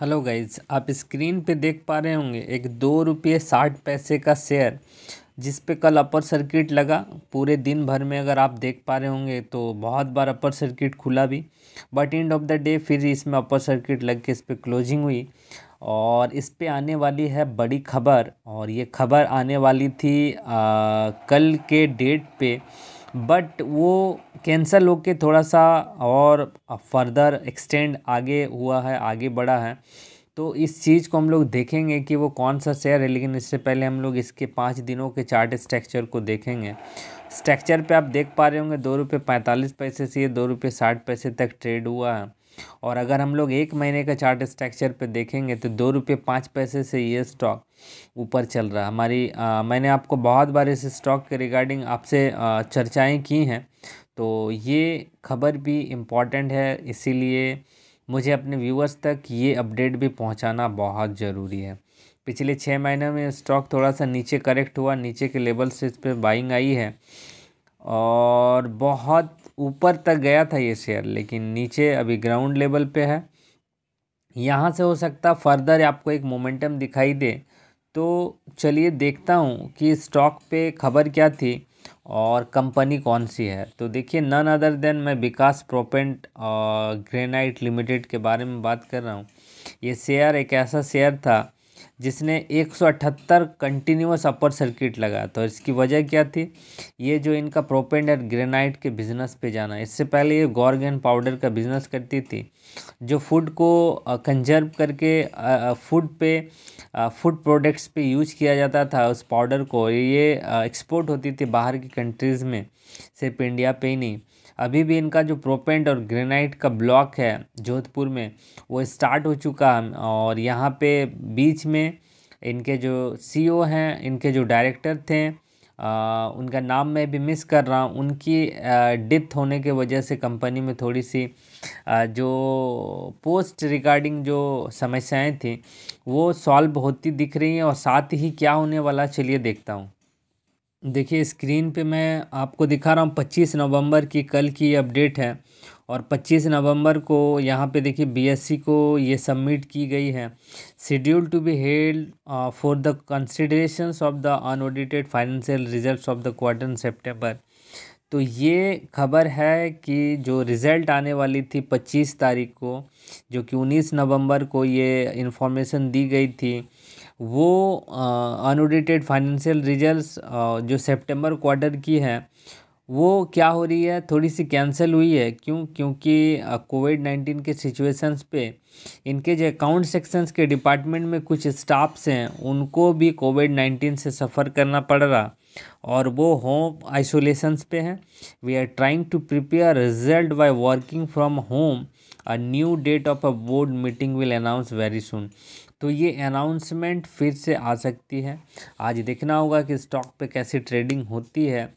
Hello guys आप screen पे देख पा रहे होंगे एक दो रुपये साठ पैसे का शेयर जिस पे कल अपर सर्किट लगा पूरे दिन भर में अगर आप देख पा रहे होंगे तो बहुत बार अपर सर्किट खुला भी but end of the day फिर इसमें अपर सर्किट लग के इस पर क्लोजिंग हुई और इस पर आने वाली है बड़ी खबर और ये खबर आने वाली थी आ, कल के डेट पे बट वो कैंसर लोग के थोड़ा सा और फर्दर एक्सटेंड आगे हुआ है आगे बढ़ा है तो इस चीज़ को हम लोग देखेंगे कि वो कौन सा शेयर है लेकिन इससे पहले हम लोग इसके पाँच दिनों के चार्ट स्ट्रक्चर को देखेंगे स्ट्रक्चर पे आप देख पा रहे होंगे दो रुपये पैंतालीस पैसे से ये दो रुपये साठ पैसे तक ट्रेड हुआ है और अगर हम लोग एक महीने का चार्ट स्ट्रक्चर पे देखेंगे तो दो रुपये पाँच पैसे से ये स्टॉक ऊपर चल रहा है हमारी आ, मैंने आपको बहुत बार इस स्टॉक के रिगार्डिंग आपसे चर्चाएँ की हैं तो ये खबर भी इम्पॉर्टेंट है इसीलिए मुझे अपने व्यूअर्स तक ये अपडेट भी पहुंचाना बहुत ज़रूरी है पिछले छः महीने में स्टॉक थोड़ा सा नीचे करेक्ट हुआ नीचे के लेवल से इस पर बाइंग आई है और बहुत ऊपर तक गया था ये शेयर लेकिन नीचे अभी ग्राउंड लेवल पे है यहाँ से हो सकता फर्दर आपको एक मोमेंटम दिखाई दे तो चलिए देखता हूँ कि स्टॉक पे खबर क्या थी और कंपनी कौन सी है तो देखिए नन अदर देन मैं विकास प्रोपेंट ग्रेनाइट लिमिटेड के बारे में बात कर रहा हूँ ये शेयर एक ऐसा शेयर था जिसने 178 कंटिन्यूस अपर सर्किट लगा तो इसकी वजह क्या थी ये जो इनका प्रोपेंड एंड ग्रेनाइट के बिज़नेस पे जाना इससे पहले ये गॉर्ग एंड पाउडर का बिज़नेस करती थी जो फूड को कंजर्व करके फूड पे फूड प्रोडक्ट्स पे यूज किया जाता था उस पाउडर को ये एक्सपोर्ट होती थी बाहर की कंट्रीज़ में सिर्फ इंडिया पे ही नहीं अभी भी इनका जो प्रोपेंट और ग्रेनाइट का ब्लॉक है जोधपुर में वो स्टार्ट हो चुका है और यहाँ पे बीच में इनके जो सीईओ e हैं इनके जो डायरेक्टर थे आ, उनका नाम मैं भी मिस कर रहा हूँ उनकी डेथ होने के वजह से कंपनी में थोड़ी सी आ, जो पोस्ट रिगार्डिंग जो समस्याएं थी वो सॉल्व होती दिख रही हैं और साथ ही क्या होने वाला चलिए देखता हूँ देखिए स्क्रीन पे मैं आपको दिखा रहा हूँ पच्चीस नवंबर की कल की अपडेट है और 25 नवंबर को यहाँ पे देखिए बीएससी को ये सबमिट की गई है schedule to be held for the consideration of the unaudited financial results of the quarter September तो ये खबर है कि जो रिज़ल्ट आने वाली थी पच्चीस तारीख को जो कि उन्नीस नवंबर को ये इन्फॉर्मेशन दी गई थी वो अनोडिटेड फाइनेंशियल रिजल्ट्स जो सितंबर क्वार्टर की है वो क्या हो रही है थोड़ी सी कैंसिल हुई है क्यों क्योंकि कोविड नाइन्टीन के सिचुएशंस पे इनके जो अकाउंट सेक्शंस के डिपार्टमेंट में कुछ स्टाफ्स हैं उनको भी कोविड नाइन्टीन से सफ़र करना पड़ रहा और वो होम आइसोलेशंस पे हैं we are trying to prepare result by working from home a new date of a board meeting will announce very soon तो ये अनाउंसमेंट फिर से आ सकती है आज देखना होगा कि स्टॉक पे कैसी ट्रेडिंग होती है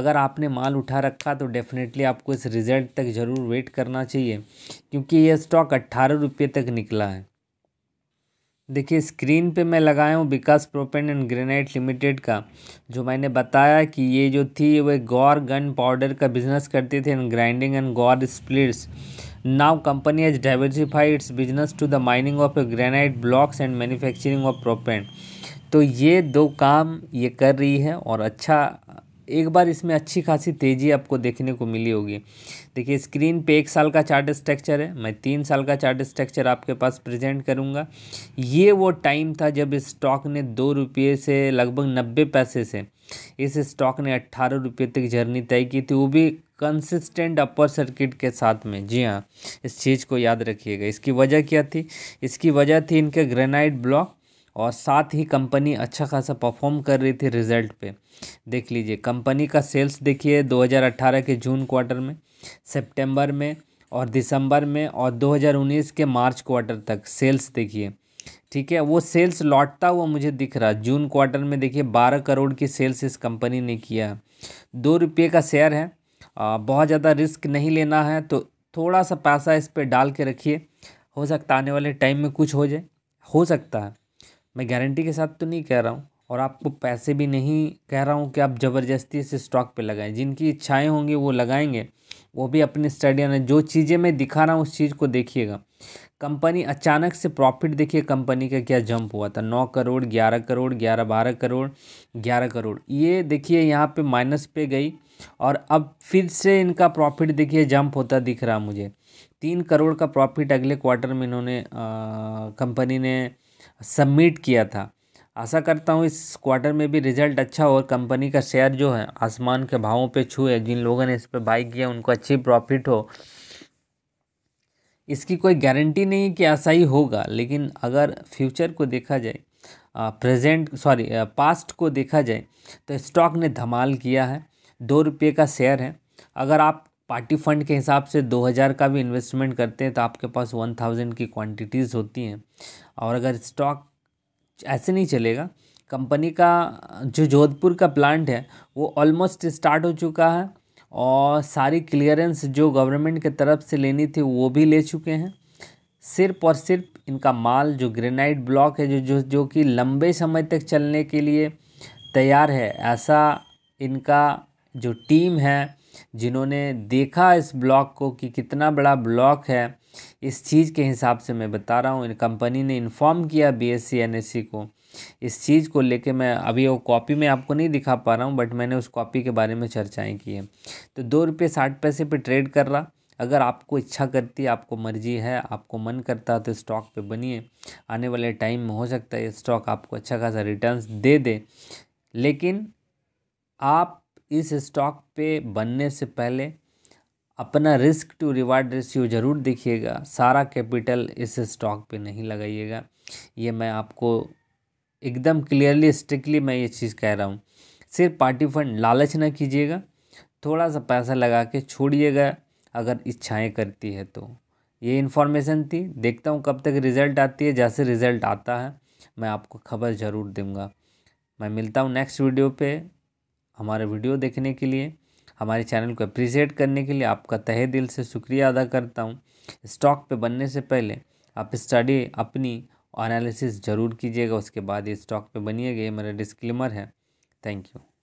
अगर आपने माल उठा रखा तो डेफिनेटली आपको इस रिज़ल्ट तक ज़रूर वेट करना चाहिए क्योंकि ये स्टॉक अट्ठारह रुपये तक निकला है देखिए स्क्रीन पे मैं लगाया हूँ Vikas proppant and granite limited का जो मैंने बताया कि ये जो थी वो गौर गन पाउडर का बिजनेस करते थे and grinding and guar splits Now company has diversified its business to the mining of granite blocks and manufacturing of propane. तो ये दो काम ये कर रही है और अच्छा एक बार इसमें अच्छी खासी तेज़ी आपको देखने को मिली होगी देखिए स्क्रीन पे एक साल का चार्ट स्ट्रक्चर है मैं तीन साल का चार्ट स्ट्रक्चर आपके पास प्रेजेंट करूँगा ये वो टाइम था जब स्टॉक ने दो रुपये से लगभग नब्बे पैसे से इस स्टॉक ने अट्ठारह रुपये तक जर्नी तय की थी वो भी कंसिस्टेंट अपर सर्किट के साथ में जी हाँ इस चीज़ को याद रखिएगा इसकी वजह क्या थी इसकी वजह थी इनके ग्रेनाइट ब्लॉक और साथ ही कंपनी अच्छा खासा परफॉर्म कर रही थी रिजल्ट पे देख लीजिए कंपनी का सेल्स देखिए 2018 के जून क्वार्टर में सितंबर में और दिसंबर में और 2019 के मार्च क्वार्टर तक सेल्स देखिए ठीक है वो सेल्स लौटता हुआ मुझे दिख रहा जून क्वार्टर में देखिए बारह करोड़ की सेल्स इस कंपनी ने किया दो रुपये का शेयर है आ, बहुत ज़्यादा रिस्क नहीं लेना है तो थोड़ा सा पैसा इस पर डाल के रखिए हो सकता आने वाले टाइम में कुछ हो जाए हो सकता है मैं गारंटी के साथ तो नहीं कह रहा हूँ और आपको पैसे भी नहीं कह रहा हूँ कि आप ज़बरदस्ती इस स्टॉक पे लगाएं जिनकी इच्छाएं होंगी वो लगाएंगे वो भी अपनी स्टडी जो चीज़ें मैं दिखा रहा हूँ उस चीज़ को देखिएगा कंपनी अचानक से प्रॉफिट देखिए कंपनी का क्या जंप हुआ था नौ करोड़ ग्यारह करोड़ ग्यारह बारह करोड़ ग्यारह करोड़ ये देखिए यहाँ पे माइनस पे गई और अब फिर से इनका प्रॉफिट देखिए जंप होता दिख रहा मुझे तीन करोड़ का प्रॉफिट अगले क्वार्टर में इन्होंने कंपनी ने सबमिट किया था आशा करता हूँ इस क्वार्टर में भी रिजल्ट अच्छा हो और कंपनी का शेयर जो है आसमान के भावों पे छूए जिन लोगों ने इस पर बाई किया उनको अच्छी प्रॉफिट हो इसकी कोई गारंटी नहीं कि ऐसा ही होगा लेकिन अगर फ्यूचर को देखा जाए प्रेजेंट सॉरी पास्ट को देखा जाए तो स्टॉक ने धमाल किया है दो रुपये का शेयर है अगर आप पार्टी फंड के हिसाब से दो हज़ार का भी इन्वेस्टमेंट करते हैं तो आपके पास वन थाउजेंड की क्वांटिटीज़ होती हैं और अगर स्टॉक ऐसे नहीं चलेगा कंपनी का जो जोधपुर का प्लांट है वो ऑलमोस्ट स्टार्ट हो चुका है और सारी क्लियरेंस जो गवर्नमेंट के तरफ से लेनी थी वो भी ले चुके हैं सिर्फ और सिर्फ इनका माल जो ग्रेनाइट ब्लॉक है जो जो जो कि लंबे समय तक चलने के लिए तैयार है ऐसा इनका जो टीम है जिन्होंने देखा इस ब्लॉक को कि कितना बड़ा ब्लॉक है इस चीज़ के हिसाब से मैं बता रहा हूँ इन कंपनी ने इन्फॉर्म किया बी एस e e को इस चीज़ को लेके मैं अभी वो कॉपी में आपको नहीं दिखा पा रहा हूँ बट मैंने उस कॉपी के बारे में चर्चाएँ की है तो दो रुपये साठ पैसे पर ट्रेड कर रहा अगर आपको इच्छा करती आपको मर्जी है आपको मन करता है तो स्टॉक पे बनिए आने वाले टाइम में हो सकता है स्टॉक आपको अच्छा खासा रिटर्न्स दे दे लेकिन आप इस स्टॉक पे बनने से पहले अपना रिस्क टू रिवार्ड रेशियो ज़रूर देखिएगा सारा कैपिटल इस स्टॉक पे नहीं लगाइएगा ये मैं आपको एकदम क्लियरली स्ट्रिक्टली मैं ये चीज़ कह रहा हूँ सिर्फ पार्टी फंड लालच ना कीजिएगा थोड़ा सा पैसा लगा के छोड़िएगा अगर इच्छाएं करती है तो ये इन्फॉर्मेशन थी देखता हूँ कब तक रिज़ल्ट आती है जैसे रिज़ल्ट आता है मैं आपको खबर ज़रूर दूँगा मैं मिलता हूँ नेक्स्ट वीडियो पर हमारे वीडियो देखने के लिए हमारे चैनल को अप्रिसिएट करने के लिए आपका तहे दिल से शुक्रिया अदा करता हूँ स्टॉक पे बनने से पहले आप स्टडी अपनी एनालिसिस ज़रूर कीजिएगा उसके बाद इस स्टॉक पे बनिएगा ये मेरा डिस्क्लेमर है थैंक यू